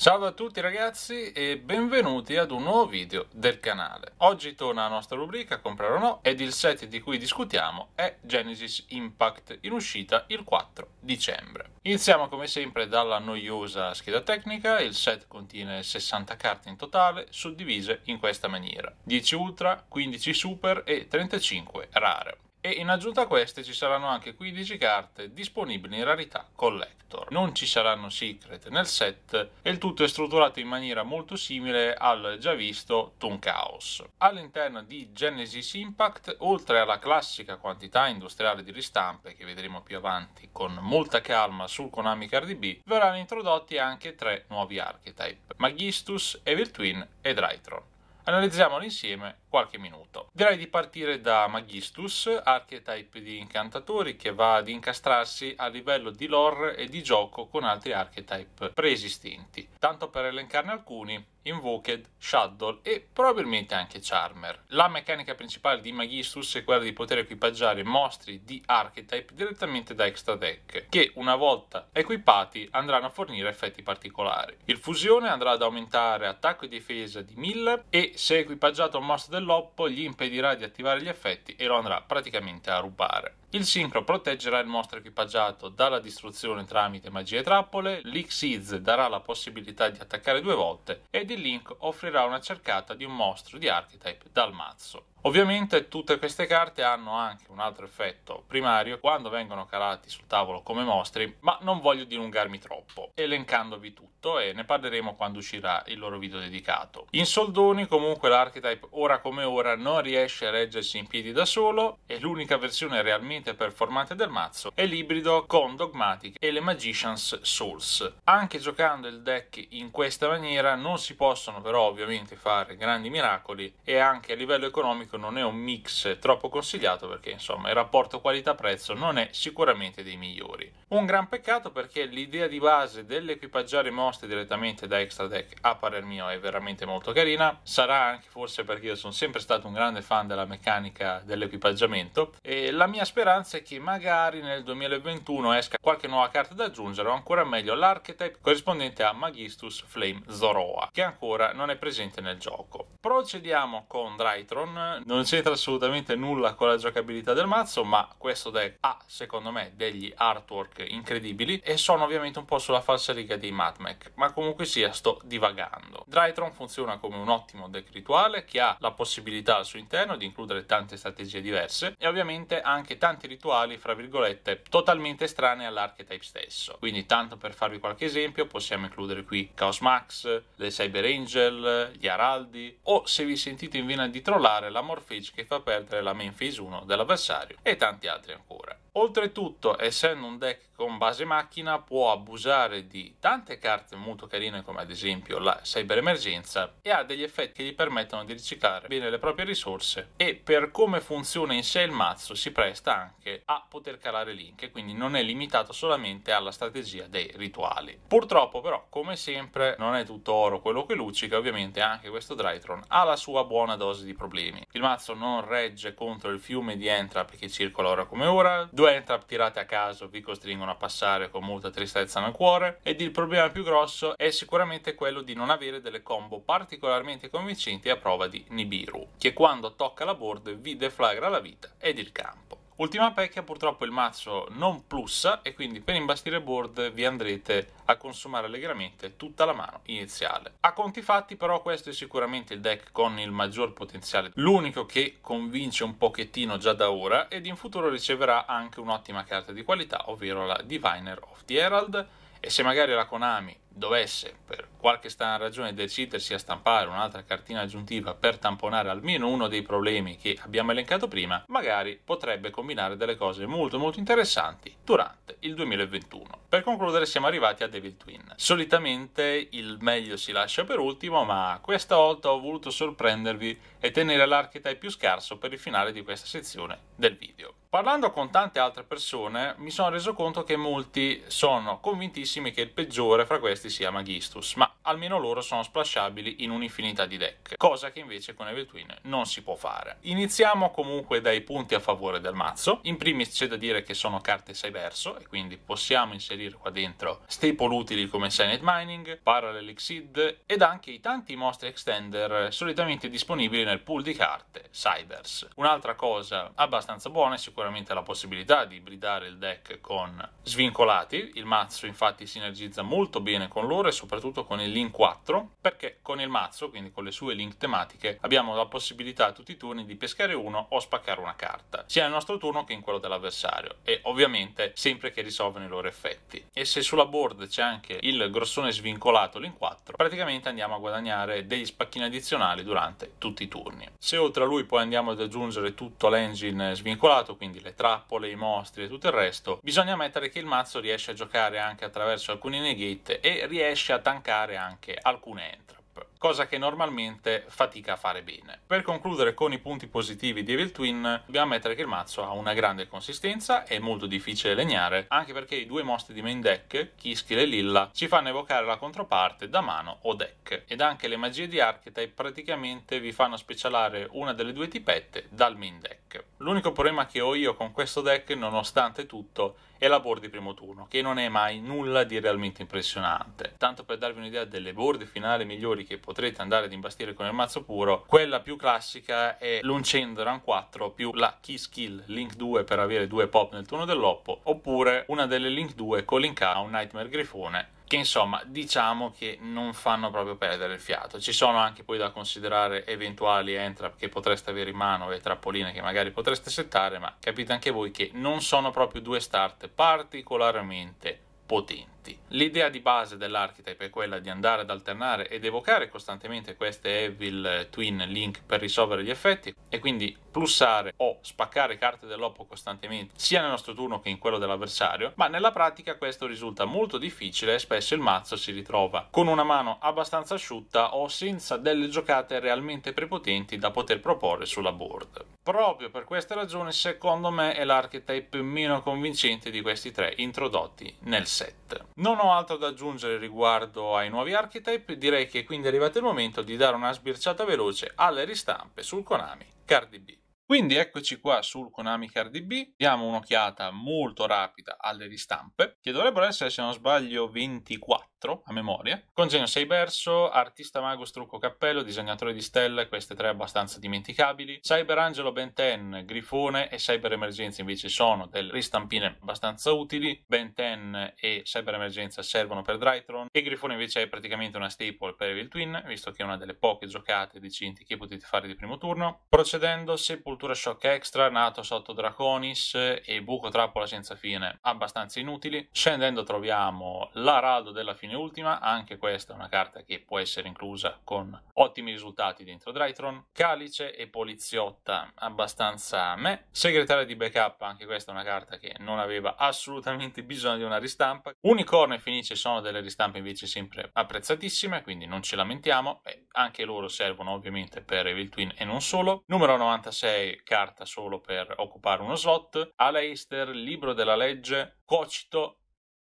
Salve a tutti ragazzi e benvenuti ad un nuovo video del canale. Oggi torna la nostra rubrica Comprare o no ed il set di cui discutiamo è Genesis Impact in uscita il 4 dicembre. Iniziamo come sempre dalla noiosa scheda tecnica, il set contiene 60 carte in totale suddivise in questa maniera 10 ultra, 15 super e 35 rare e in aggiunta a queste ci saranno anche 15 carte disponibili in rarità collector. Non ci saranno secret nel set e il tutto è strutturato in maniera molto simile al già visto Toon Chaos. All'interno di Genesis Impact, oltre alla classica quantità industriale di ristampe che vedremo più avanti con molta calma sul Konami Card B, verranno introdotti anche tre nuovi archetype, Magistus, Evil Twin e Drytron. Analizziamoli insieme qualche minuto. Direi di partire da Magistus, archetype di incantatori che va ad incastrarsi a livello di lore e di gioco con altri archetype preesistenti. Tanto per elencarne alcuni, Invoked, Shadow e probabilmente anche Charmer. La meccanica principale di Magistus è quella di poter equipaggiare mostri di archetype direttamente da extra deck, che una volta equipati andranno a fornire effetti particolari. Il fusione andrà ad aumentare attacco e difesa di 1000 e se equipaggiato a un mostro dell'Oppo gli impedirà di attivare gli effetti e lo andrà praticamente a rubare. Il sincro proteggerà il mostro equipaggiato dalla distruzione tramite magie e trappole, l'Xyz darà la possibilità di attaccare due volte ed il Link offrirà una cercata di un mostro di archetype dal mazzo. Ovviamente tutte queste carte hanno anche un altro effetto primario quando vengono calati sul tavolo come mostri, ma non voglio dilungarmi troppo, elencandovi tutto e ne parleremo quando uscirà il loro video dedicato. In soldoni comunque l'archetype ora come ora non riesce a reggersi in piedi da solo e l'unica versione realmente estremamente performante del mazzo è l'ibrido con Dogmatic e le Magician's Souls. Anche giocando il deck in questa maniera non si possono però ovviamente fare grandi miracoli e anche a livello economico non è un mix troppo consigliato perché insomma il rapporto qualità-prezzo non è sicuramente dei migliori. Un gran peccato perché l'idea di base dell'equipaggiare i mostri direttamente da extra deck a parer mio è veramente molto carina, sarà anche forse perché io sono sempre stato un grande fan della meccanica dell'equipaggiamento e la mia speranza speranza è che magari nel 2021 esca qualche nuova carta da aggiungere o ancora meglio l'archetype corrispondente a Magistus Flame Zoroa, che ancora non è presente nel gioco. Procediamo con Drytron, non c'entra assolutamente nulla con la giocabilità del mazzo, ma questo deck ha, secondo me, degli artwork incredibili e sono ovviamente un po' sulla falsariga dei Matmech, ma comunque sia sto divagando. Drytron funziona come un ottimo deck rituale che ha la possibilità al suo interno di includere tante strategie diverse e ovviamente anche tanti rituali, fra virgolette, totalmente strani all'archetype stesso. Quindi tanto per farvi qualche esempio possiamo includere qui Chaos Max, le Cyber Angel, gli Araldi o se vi sentite in vena di trollare la Morphage che fa perdere la main phase 1 dell'avversario e tanti altri ancora. Oltretutto, essendo un deck con base macchina, può abusare di tante carte molto carine come ad esempio la Cyber Emergenza e ha degli effetti che gli permettono di riciclare bene le proprie risorse e per come funziona in sé il mazzo si presta anche a poter calare link, quindi non è limitato solamente alla strategia dei rituali. Purtroppo però, come sempre, non è tutto oro quello che luccica, ovviamente anche questo Drytron Saturn ha la sua buona dose di problemi. Il mazzo non regge contro il fiume di Entrap che circola ora come ora, due Entrap tirate a caso vi costringono a passare con molta tristezza nel cuore ed il problema più grosso è sicuramente quello di non avere delle combo particolarmente convincenti a prova di Nibiru, che quando tocca la board vi deflagra la vita ed il campo. Ultima pecca purtroppo il mazzo non plussa e quindi per imbastire board vi andrete a consumare allegramente tutta la mano iniziale. A conti fatti però questo è sicuramente il deck con il maggior potenziale, l'unico che convince un pochettino già da ora ed in futuro riceverà anche un'ottima carta di qualità, ovvero la Diviner of the Herald e se magari la Konami dovesse per qualche strana ragione decidersi a stampare un'altra cartina aggiuntiva per tamponare almeno uno dei problemi che abbiamo elencato prima, magari potrebbe combinare delle cose molto molto interessanti durante il 2021. Per concludere siamo arrivati a Devil Twin. Solitamente il meglio si lascia per ultimo, ma questa volta ho voluto sorprendervi e tenere l'archetype più scarso per il finale di questa sezione del video. Parlando con tante altre persone mi sono reso conto che molti sono convintissimi che il peggiore fra questi sia Magistus. ma almeno loro sono splashabili in un'infinità di deck, cosa che invece con Evil Twin non si può fare. Iniziamo comunque dai punti a favore del mazzo. In primis c'è da dire che sono carte 6 verso e quindi possiamo inserire qua dentro staple utili come Senate Mining, Parallel Exceed ed anche i tanti mostri extender solitamente disponibili nel pool di carte Cybers. Un'altra cosa abbastanza buona è sicuramente la possibilità di bridare il deck con svincolati, il mazzo infatti sinergizza molto bene con loro e soprattutto con il Link 4 perché con il mazzo, quindi con le sue link tematiche, abbiamo la possibilità tutti i turni di pescare uno o spaccare una carta, sia nel nostro turno che in quello dell'avversario e ovviamente sempre che risolvono i loro effetti. E se sulla board c'è anche il grossone svincolato Link 4, praticamente andiamo a guadagnare degli spacchini addizionali durante tutti i turni. Se oltre a lui poi andiamo ad aggiungere tutto l'engine svincolato, quindi le trappole, i mostri e tutto il resto, bisogna ammettere che il mazzo riesce a giocare anche attraverso alcuni negate e riesce a tankare anche anche alcune entrap cosa che normalmente fatica a fare bene. Per concludere con i punti positivi di Evil Twin, dobbiamo ammettere che il mazzo ha una grande consistenza, è molto difficile legnare, anche perché i due mostri di main deck, Kiskil e Lilla, ci fanno evocare la controparte da mano o deck, ed anche le magie di Archetype praticamente vi fanno specialare una delle due tipette dal main deck. L'unico problema che ho io con questo deck, nonostante tutto, e la board di primo turno, che non è mai nulla di realmente impressionante. Tanto per darvi un'idea delle board finali migliori che potrete andare ad imbastire con il mazzo puro, quella più classica è l'Uncend 4 più la Key Skill Link 2 per avere due pop nel turno dell'oppo, oppure una delle Link 2 con Link un Nightmare Grifone che insomma diciamo che non fanno proprio perdere il fiato. Ci sono anche poi da considerare eventuali entrap che potreste avere in mano e trappoline che magari potreste settare, ma capite anche voi che non sono proprio due start particolarmente potenti effetti. L'idea di base dell'archetype è quella di andare ad alternare ed evocare costantemente queste Evil Twin Link per risolvere gli effetti e quindi plussare o spaccare carte dell'Oppo costantemente sia nel nostro turno che in quello dell'avversario, ma nella pratica questo risulta molto difficile e spesso il mazzo si ritrova con una mano abbastanza asciutta o senza delle giocate realmente prepotenti da poter proporre sulla board. Proprio per queste ragioni secondo me è l'archetype meno convincente di questi tre introdotti nel set. Non ho altro da aggiungere riguardo ai nuovi archetype, direi che quindi è arrivato il momento di dare una sbirciata veloce alle ristampe sul Konami Cardi B. Quindi eccoci qua sul Konami Card B, diamo un'occhiata molto rapida alle ristampe, che dovrebbero essere se non sbaglio 24 a memoria. Congenio 6 verso, artista mago strucco cappello, disegnatore di stelle, queste tre abbastanza dimenticabili. Cyber Angelo Ben 10, Grifone e Cyber Emergenza invece sono delle ristampine abbastanza utili. Ben 10 e Cyber Emergenza servono per Drytron e Grifone invece è praticamente una staple per Evil Twin, visto che è una delle poche giocate di Cinti che potete fare di primo turno. Procedendo, sepoltura culture shock extra nato sotto Draconis e Buco Trappola senza fine, abbastanza inutili. Scendendo troviamo la Rado della fine ultima, anche questa è una carta che può essere inclusa con ottimi risultati dentro Drytron. Calice e Poliziotta, abbastanza a me. Segretaria di backup, anche questa è una carta che non aveva assolutamente bisogno di una ristampa. Unicorno e Finice sono delle ristampe invece sempre apprezzatissime, quindi non ci lamentiamo. Beh, anche loro servono ovviamente per Evil Twin e non solo. Numero 96 carta solo per occupare uno slot, Aleister, Libro della Legge, Cocito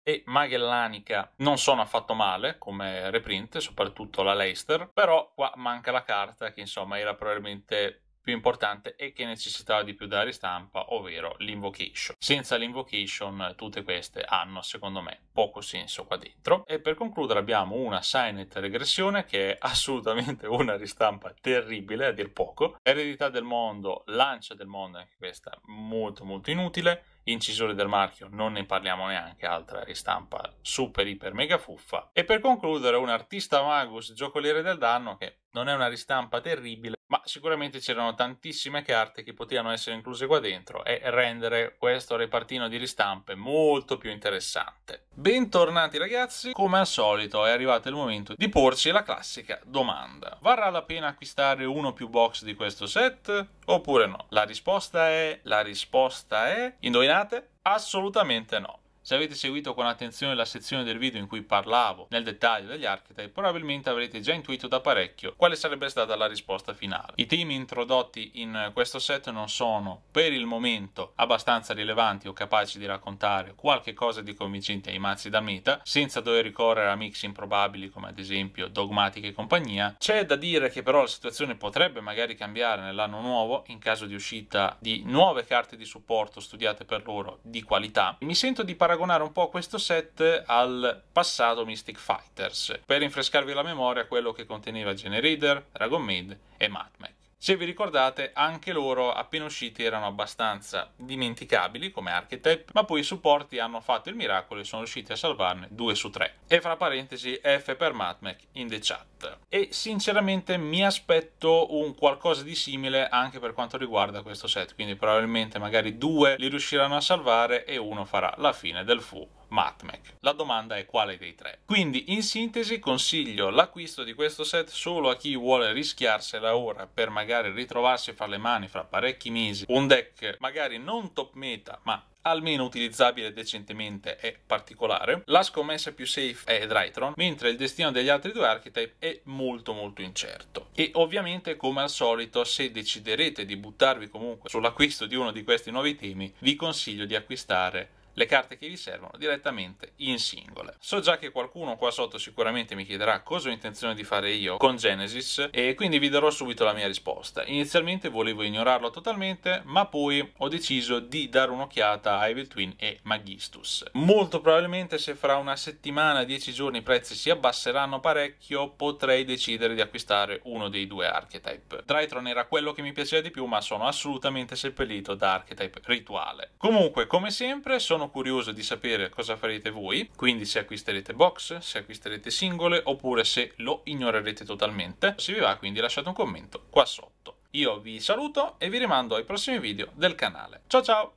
e Magellanica non sono affatto male come reprint, soprattutto la Leicester, però qua manca la carta che insomma era probabilmente più importante e che necessitava di più della ristampa, ovvero l'invocation. Senza l'invocation tutte queste hanno, secondo me, poco senso qua dentro. E per concludere abbiamo una Signet regressione che è assolutamente una ristampa terribile, a dir poco. Eredità del mondo, lancia del mondo, anche questa molto molto inutile. Incisore del marchio, non ne parliamo neanche, altra ristampa super, iper, mega fuffa. E per concludere un artista magus giocoliere del danno che non è una ristampa terribile, ma sicuramente c'erano tantissime carte che potevano essere incluse qua dentro e rendere questo repartino di ristampe molto più interessante. Bentornati ragazzi, come al solito è arrivato il momento di porci la classica domanda. Varrà la pena acquistare uno o più box di questo set oppure no? La risposta è... la risposta è... indovinate? Assolutamente no. Se avete seguito con attenzione la sezione del video in cui parlavo nel dettaglio degli archetype, probabilmente avrete già intuito da parecchio quale sarebbe stata la risposta finale. I temi introdotti in questo set non sono, per il momento, abbastanza rilevanti o capaci di raccontare qualche cosa di convincente ai mazzi da meta, senza dover ricorrere a mix improbabili come ad esempio Dogmatic e compagnia. C'è da dire che però la situazione potrebbe magari cambiare nell'anno nuovo in caso di uscita di nuove carte di supporto studiate per loro di qualità. Mi sento di paragonare paragonare un po' questo set al passato Mystic Fighters, per rinfrescarvi la memoria quello che conteneva Gene Reader, Dragon Maid e Mad Max. Se vi ricordate, anche loro appena usciti erano abbastanza dimenticabili come archetype, ma poi i supporti hanno fatto il miracolo e sono riusciti a salvarne 2 su 3. E fra parentesi, F per Matmec in the chat. E sinceramente mi aspetto un qualcosa di simile anche per quanto riguarda questo set, quindi probabilmente magari due li riusciranno a salvare e uno farà la fine del fuoco. MatMec. La domanda è quale dei tre. Quindi in sintesi consiglio l'acquisto di questo set solo a chi vuole rischiarsela ora per magari ritrovarsi fra le mani fra parecchi mesi un deck magari non top meta ma almeno utilizzabile decentemente è particolare. La scommessa più safe è Drytron, mentre il destino degli altri due archetype è molto molto incerto. E ovviamente come al solito se deciderete di buttarvi comunque sull'acquisto di uno di questi nuovi temi vi consiglio di acquistare le carte che vi servono direttamente in singole. So già che qualcuno qua sotto sicuramente mi chiederà cosa ho intenzione di fare io con Genesis e quindi vi darò subito la mia risposta. Inizialmente volevo ignorarlo totalmente, ma poi ho deciso di dare un'occhiata a Evil Twin e Magistus. Molto probabilmente se fra una settimana, dieci giorni i prezzi si abbasseranno parecchio, potrei decidere di acquistare uno dei due archetype. Drytron era quello che mi piaceva di più, ma sono assolutamente seppellito da archetype rituale. Comunque, come sempre, sono curioso di sapere cosa farete voi, quindi se acquisterete box, se acquisterete singole oppure se lo ignorerete totalmente. Se vi va quindi lasciate un commento qua sotto. Io vi saluto e vi rimando ai prossimi video del canale. Ciao ciao!